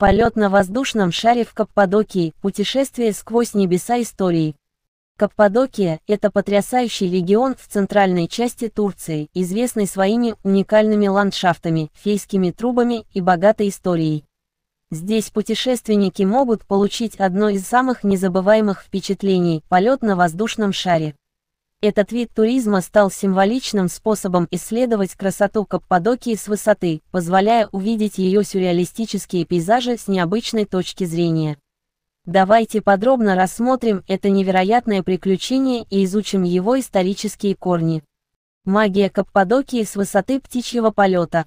Полет на воздушном шаре в Каппадокии, путешествие сквозь небеса истории. Каппадокия – это потрясающий регион в центральной части Турции, известный своими уникальными ландшафтами, фейскими трубами и богатой историей. Здесь путешественники могут получить одно из самых незабываемых впечатлений – полет на воздушном шаре. Этот вид туризма стал символичным способом исследовать красоту Каппадокии с высоты, позволяя увидеть ее сюрреалистические пейзажи с необычной точки зрения. Давайте подробно рассмотрим это невероятное приключение и изучим его исторические корни. Магия Каппадокии с высоты птичьего полета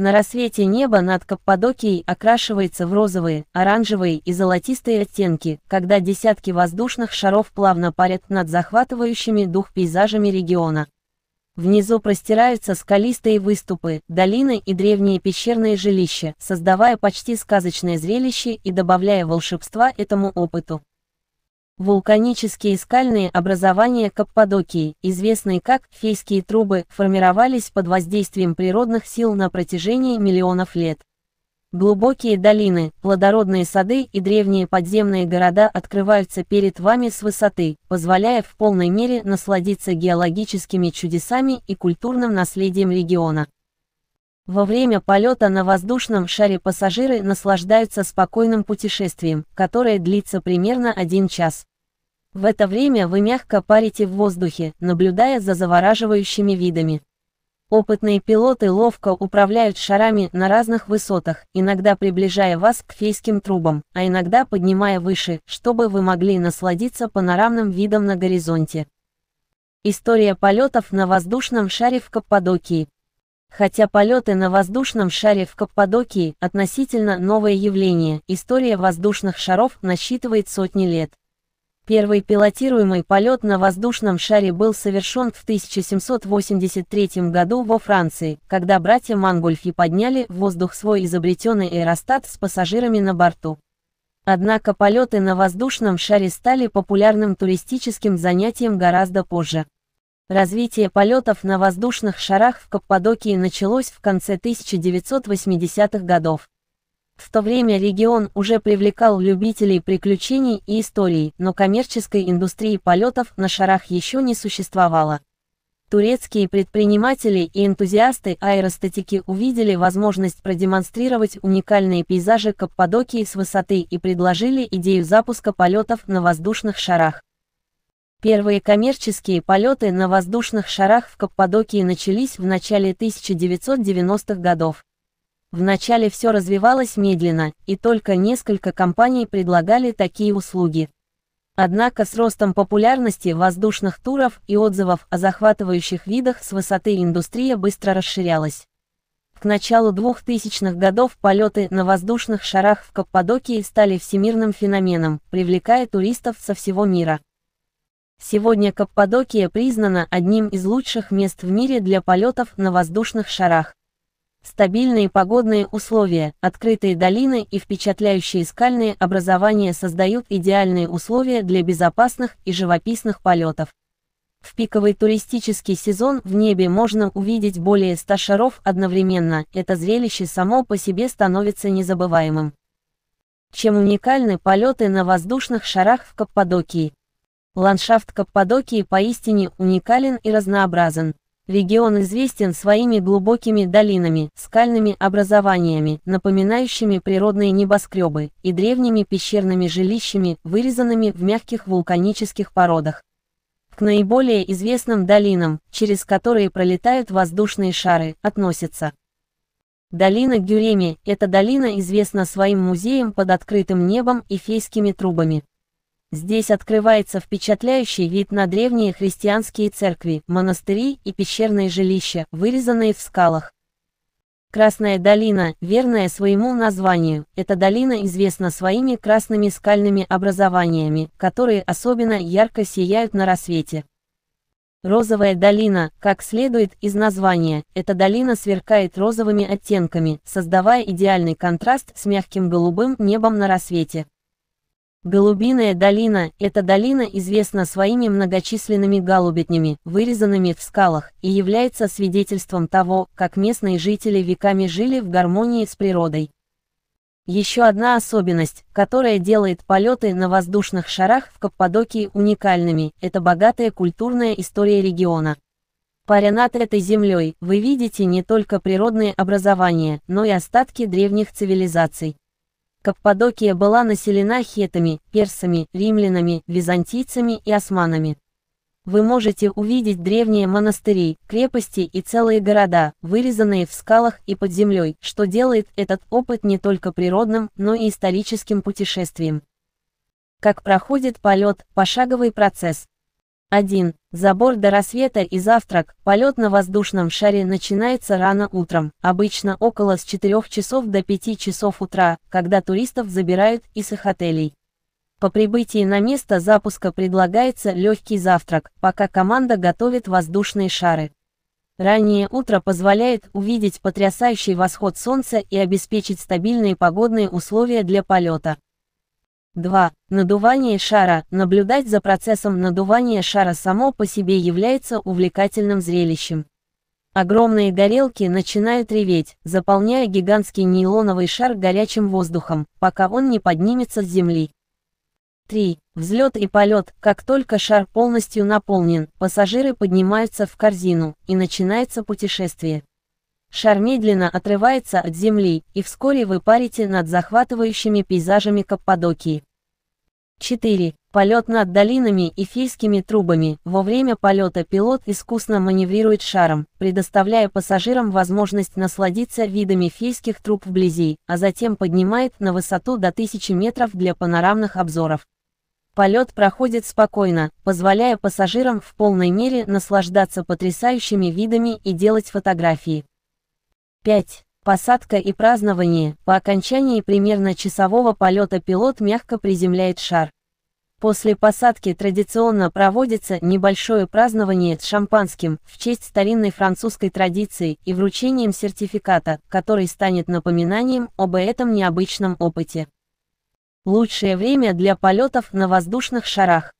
на рассвете небо над Каппадокией окрашивается в розовые, оранжевые и золотистые оттенки, когда десятки воздушных шаров плавно парят над захватывающими дух пейзажами региона. Внизу простираются скалистые выступы, долины и древние пещерные жилища, создавая почти сказочное зрелище и добавляя волшебства этому опыту. Вулканические скальные образования Каппадокии, известные как фейские трубы, формировались под воздействием природных сил на протяжении миллионов лет. Глубокие долины, плодородные сады и древние подземные города открываются перед вами с высоты, позволяя в полной мере насладиться геологическими чудесами и культурным наследием региона. Во время полета на воздушном шаре пассажиры наслаждаются спокойным путешествием, которое длится примерно один час. В это время вы мягко парите в воздухе, наблюдая за завораживающими видами. Опытные пилоты ловко управляют шарами на разных высотах, иногда приближая вас к фейским трубам, а иногда поднимая выше, чтобы вы могли насладиться панорамным видом на горизонте. История полетов на воздушном шаре в Каппадокии Хотя полеты на воздушном шаре в Каппадокии относительно новое явление, история воздушных шаров насчитывает сотни лет. Первый пилотируемый полет на воздушном шаре был совершен в 1783 году во Франции, когда братья Мангольфи подняли в воздух свой изобретенный аэростат с пассажирами на борту. Однако полеты на воздушном шаре стали популярным туристическим занятием гораздо позже. Развитие полетов на воздушных шарах в Каппадокии началось в конце 1980-х годов. В то время регион уже привлекал любителей приключений и историй, но коммерческой индустрии полетов на шарах еще не существовало. Турецкие предприниматели и энтузиасты аэростатики увидели возможность продемонстрировать уникальные пейзажи Каппадокии с высоты и предложили идею запуска полетов на воздушных шарах. Первые коммерческие полеты на воздушных шарах в Каппадокии начались в начале 1990-х годов. Вначале все развивалось медленно, и только несколько компаний предлагали такие услуги. Однако с ростом популярности воздушных туров и отзывов о захватывающих видах с высоты индустрия быстро расширялась. К началу 2000-х годов полеты на воздушных шарах в Каппадокии стали всемирным феноменом, привлекая туристов со всего мира. Сегодня Каппадокия признана одним из лучших мест в мире для полетов на воздушных шарах. Стабильные погодные условия, открытые долины и впечатляющие скальные образования создают идеальные условия для безопасных и живописных полетов. В пиковый туристический сезон в небе можно увидеть более 100 шаров одновременно, это зрелище само по себе становится незабываемым. Чем уникальны полеты на воздушных шарах в Каппадокии? Ландшафт Каппадокии поистине уникален и разнообразен. Регион известен своими глубокими долинами, скальными образованиями, напоминающими природные небоскребы, и древними пещерными жилищами, вырезанными в мягких вулканических породах. К наиболее известным долинам, через которые пролетают воздушные шары, относятся Долина Гюреми – эта долина известна своим музеем под открытым небом и фейскими трубами. Здесь открывается впечатляющий вид на древние христианские церкви, монастыри и пещерные жилища, вырезанные в скалах. Красная долина, верная своему названию, эта долина известна своими красными скальными образованиями, которые особенно ярко сияют на рассвете. Розовая долина, как следует из названия, эта долина сверкает розовыми оттенками, создавая идеальный контраст с мягким голубым небом на рассвете. Голубиная долина – это долина известна своими многочисленными голубятнями, вырезанными в скалах, и является свидетельством того, как местные жители веками жили в гармонии с природой. Еще одна особенность, которая делает полеты на воздушных шарах в Каппадокии уникальными – это богатая культурная история региона. Паря над этой землей, вы видите не только природные образования, но и остатки древних цивилизаций. Каппадокия была населена хетами, персами, римлянами, византийцами и османами. Вы можете увидеть древние монастыри, крепости и целые города, вырезанные в скалах и под землей, что делает этот опыт не только природным, но и историческим путешествием. Как проходит полет, пошаговый процесс. 1. Забор до рассвета и завтрак. Полет на воздушном шаре начинается рано утром, обычно около с 4 часов до 5 часов утра, когда туристов забирают из их отелей. По прибытии на место запуска предлагается легкий завтрак, пока команда готовит воздушные шары. Раннее утро позволяет увидеть потрясающий восход солнца и обеспечить стабильные погодные условия для полета. 2. Надувание шара. Наблюдать за процессом надувания шара само по себе является увлекательным зрелищем. Огромные горелки начинают реветь, заполняя гигантский нейлоновый шар горячим воздухом, пока он не поднимется с земли. 3. Взлет и полет. Как только шар полностью наполнен, пассажиры поднимаются в корзину, и начинается путешествие. Шар медленно отрывается от земли, и вскоре вы парите над захватывающими пейзажами Каппадокии. 4. Полет над долинами и фейскими трубами. Во время полета пилот искусно маневрирует шаром, предоставляя пассажирам возможность насладиться видами фейских труб вблизи, а затем поднимает на высоту до 1000 метров для панорамных обзоров. Полет проходит спокойно, позволяя пассажирам в полной мере наслаждаться потрясающими видами и делать фотографии. 5. Посадка и празднование. По окончании примерно часового полета пилот мягко приземляет шар. После посадки традиционно проводится небольшое празднование с шампанским в честь старинной французской традиции и вручением сертификата, который станет напоминанием об этом необычном опыте. Лучшее время для полетов на воздушных шарах.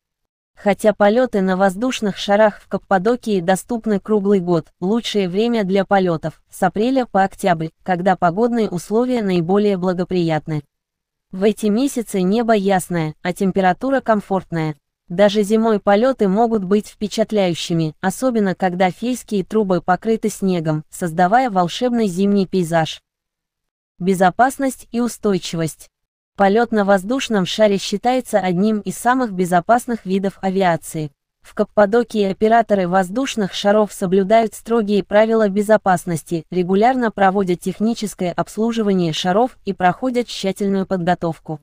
Хотя полеты на воздушных шарах в Каппадокии доступны круглый год, лучшее время для полетов с апреля по октябрь, когда погодные условия наиболее благоприятны. В эти месяцы небо ясное, а температура комфортная. Даже зимой полеты могут быть впечатляющими, особенно когда фейские трубы покрыты снегом, создавая волшебный зимний пейзаж. Безопасность и устойчивость. Полет на воздушном шаре считается одним из самых безопасных видов авиации. В Каппадокии операторы воздушных шаров соблюдают строгие правила безопасности, регулярно проводят техническое обслуживание шаров и проходят тщательную подготовку.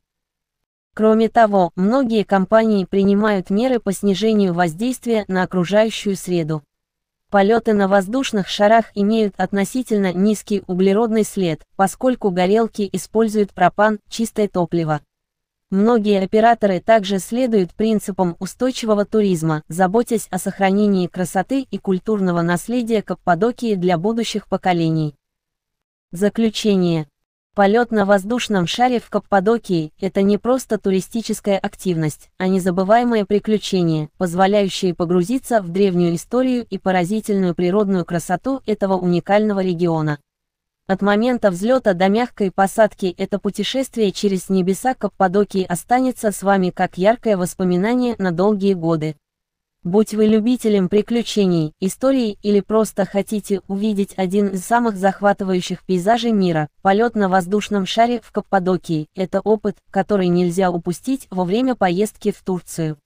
Кроме того, многие компании принимают меры по снижению воздействия на окружающую среду. Полеты на воздушных шарах имеют относительно низкий углеродный след, поскольку горелки используют пропан, чистое топливо. Многие операторы также следуют принципам устойчивого туризма, заботясь о сохранении красоты и культурного наследия Каппадокии для будущих поколений. Заключение. Полет на воздушном шаре в Каппадокии – это не просто туристическая активность, а незабываемое приключение, позволяющее погрузиться в древнюю историю и поразительную природную красоту этого уникального региона. От момента взлета до мягкой посадки это путешествие через небеса Каппадокии останется с вами как яркое воспоминание на долгие годы. Будь вы любителем приключений, историй или просто хотите увидеть один из самых захватывающих пейзажей мира, полет на воздушном шаре в Каппадокии – это опыт, который нельзя упустить во время поездки в Турцию.